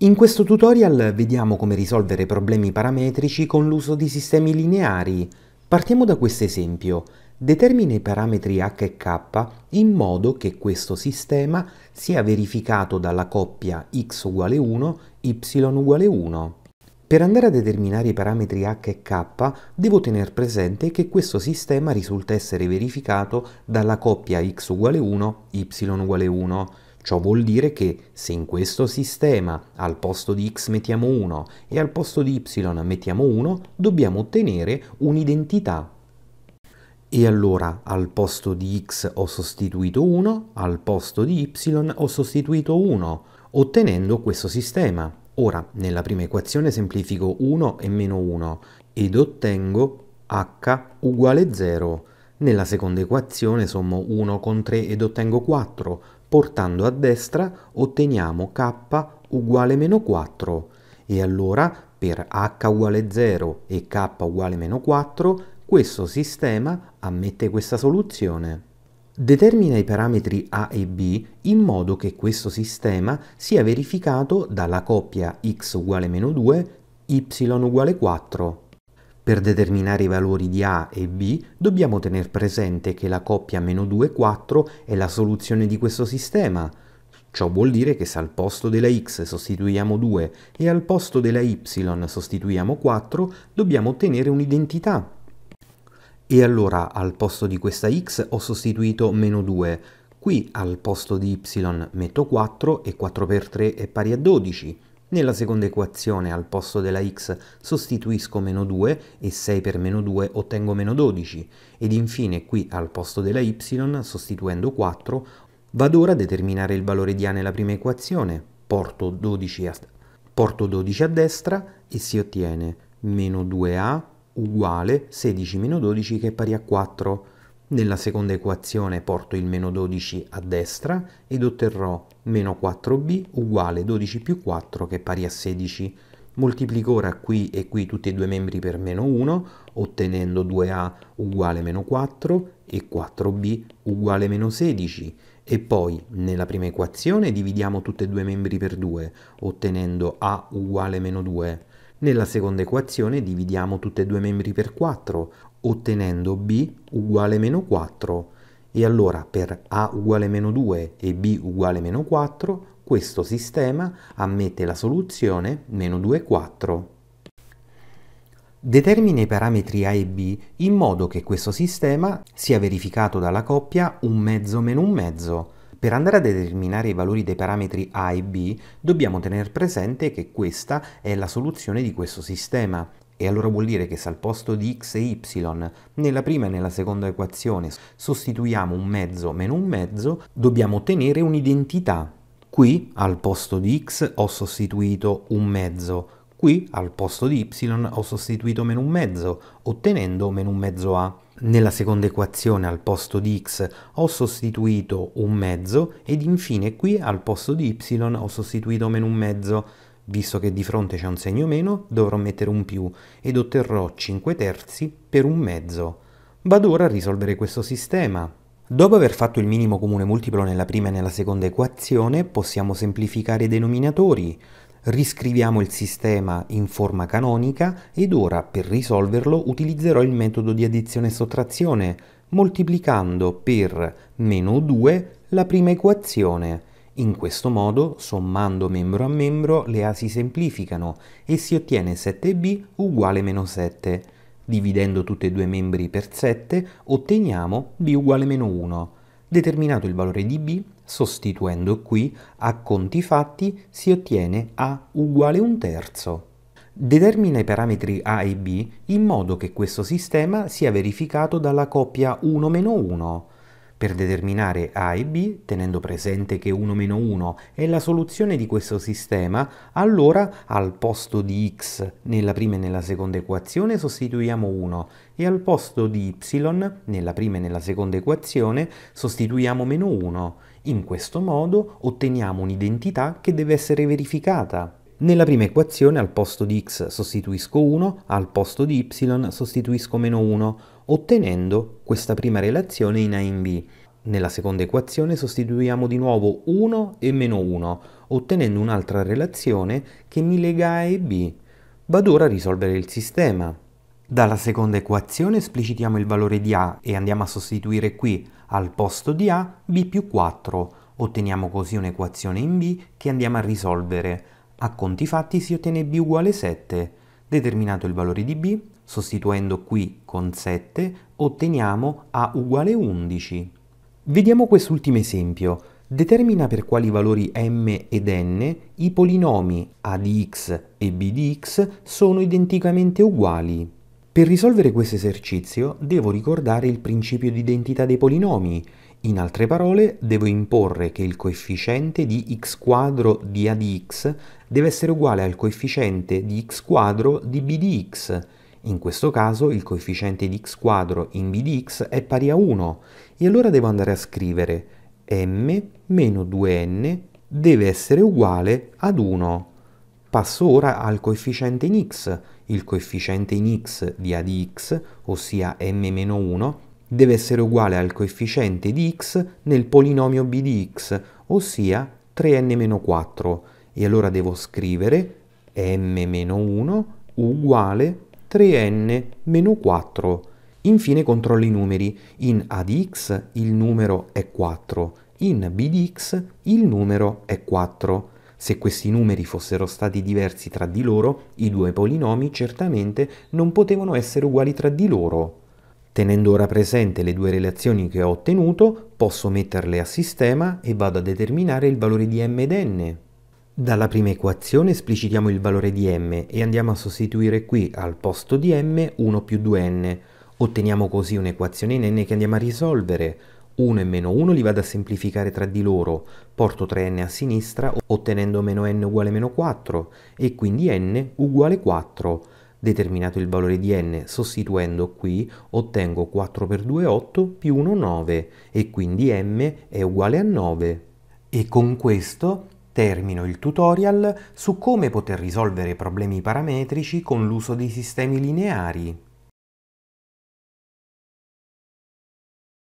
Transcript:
In questo tutorial vediamo come risolvere problemi parametrici con l'uso di sistemi lineari. Partiamo da questo esempio. Determina i parametri h e k in modo che questo sistema sia verificato dalla coppia x uguale 1, y uguale 1. Per andare a determinare i parametri h e k devo tener presente che questo sistema risulta essere verificato dalla coppia x uguale 1, y uguale 1. Ciò vuol dire che se in questo sistema al posto di x mettiamo 1 e al posto di y mettiamo 1, dobbiamo ottenere un'identità e allora al posto di x ho sostituito 1, al posto di y ho sostituito 1, ottenendo questo sistema. Ora, nella prima equazione semplifico 1 e meno 1 ed ottengo h uguale 0. Nella seconda equazione sommo 1 con 3 ed ottengo 4. Portando a destra otteniamo k uguale meno 4. E allora per h uguale 0 e k uguale meno 4 questo sistema ammette questa soluzione. Determina i parametri A e B in modo che questo sistema sia verificato dalla coppia x uguale meno 2, y uguale 4. Per determinare i valori di A e B dobbiamo tener presente che la coppia meno 2, 4 è la soluzione di questo sistema. Ciò vuol dire che se al posto della x sostituiamo 2 e al posto della y sostituiamo 4, dobbiamo ottenere un'identità e allora al posto di questa x ho sostituito meno 2, qui al posto di y metto 4 e 4 per 3 è pari a 12. Nella seconda equazione al posto della x sostituisco meno 2 e 6 per meno 2 ottengo meno 12 ed infine qui al posto della y sostituendo 4 vado ora a determinare il valore di a nella prima equazione, porto 12 a, porto 12 a destra e si ottiene meno 2a uguale 16 meno 12 che è pari a 4. Nella seconda equazione porto il meno 12 a destra ed otterrò meno 4b uguale 12 più 4 che è pari a 16. Moltiplico ora qui e qui tutti e due i membri per meno 1, ottenendo 2a uguale meno 4 e 4b uguale meno 16. E poi nella prima equazione dividiamo tutti e due i membri per 2, ottenendo a uguale meno 2 nella seconda equazione dividiamo tutti e due i membri per 4, ottenendo b uguale meno 4. E allora per a uguale meno 2 e b uguale meno 4, questo sistema ammette la soluzione meno 2, 4. Determina i parametri a e b in modo che questo sistema sia verificato dalla coppia un mezzo meno un mezzo, per andare a determinare i valori dei parametri a e b dobbiamo tenere presente che questa è la soluzione di questo sistema e allora vuol dire che se al posto di x e y nella prima e nella seconda equazione sostituiamo un mezzo meno un mezzo dobbiamo ottenere un'identità. Qui al posto di x ho sostituito un mezzo, qui al posto di y ho sostituito meno un mezzo ottenendo meno un mezzo a. Nella seconda equazione al posto di x ho sostituito un mezzo ed infine qui al posto di y ho sostituito meno un mezzo. Visto che di fronte c'è un segno meno, dovrò mettere un più ed otterrò 5 terzi per un mezzo. Vado ora a risolvere questo sistema. Dopo aver fatto il minimo comune multiplo nella prima e nella seconda equazione, possiamo semplificare i denominatori. Riscriviamo il sistema in forma canonica ed ora per risolverlo utilizzerò il metodo di addizione e sottrazione moltiplicando per meno 2 la prima equazione. In questo modo, sommando membro a membro, le A si semplificano e si ottiene 7b uguale meno 7. Dividendo tutti e due i membri per 7, otteniamo b uguale meno 1. Determinato il valore di b, Sostituendo qui a conti fatti si ottiene A uguale un terzo. Determina i parametri A e B in modo che questo sistema sia verificato dalla coppia 1-1. Per determinare A e B, tenendo presente che 1-1 è la soluzione di questo sistema, allora al posto di x nella prima e nella seconda equazione sostituiamo 1 e al posto di y nella prima e nella seconda equazione sostituiamo meno 1 in questo modo otteniamo un'identità che deve essere verificata. Nella prima equazione al posto di x sostituisco 1, al posto di y sostituisco meno 1, ottenendo questa prima relazione in A in B. Nella seconda equazione sostituiamo di nuovo 1 e meno 1, ottenendo un'altra relazione che mi lega A e B. Vado ora a risolvere il sistema. Dalla seconda equazione esplicitiamo il valore di A e andiamo a sostituire qui al posto di A B più 4. Otteniamo così un'equazione in B che andiamo a risolvere. A conti fatti si ottiene B uguale 7. Determinato il valore di B, sostituendo qui con 7, otteniamo A uguale 11. Vediamo quest'ultimo esempio. Determina per quali valori m ed n i polinomi a di x e b di x sono identicamente uguali. Per risolvere questo esercizio devo ricordare il principio di identità dei polinomi, in altre parole devo imporre che il coefficiente di x quadro di a di x deve essere uguale al coefficiente di x quadro di b di x, in questo caso il coefficiente di x quadro in b di x è pari a 1 e allora devo andare a scrivere m meno 2n deve essere uguale ad 1. Passo ora al coefficiente in x. Il coefficiente in x di a di x, ossia m-1, deve essere uguale al coefficiente di x nel polinomio b di x, ossia 3n-4. E allora devo scrivere m-1 uguale 3n-4. Infine controllo i numeri. In a di x il numero è 4, in b di x il numero è 4. Se questi numeri fossero stati diversi tra di loro, i due polinomi certamente non potevano essere uguali tra di loro. Tenendo ora presente le due relazioni che ho ottenuto, posso metterle a sistema e vado a determinare il valore di m ed n. Dalla prima equazione esplicitiamo il valore di m e andiamo a sostituire qui al posto di m 1 più 2n. Otteniamo così un'equazione in n che andiamo a risolvere. 1 e meno 1 li vado a semplificare tra di loro, porto 3n a sinistra ottenendo meno n uguale meno 4 e quindi n uguale 4. Determinato il valore di n sostituendo qui ottengo 4 per 2 8 più 1 9 e quindi m è uguale a 9. E con questo termino il tutorial su come poter risolvere problemi parametrici con l'uso dei sistemi lineari.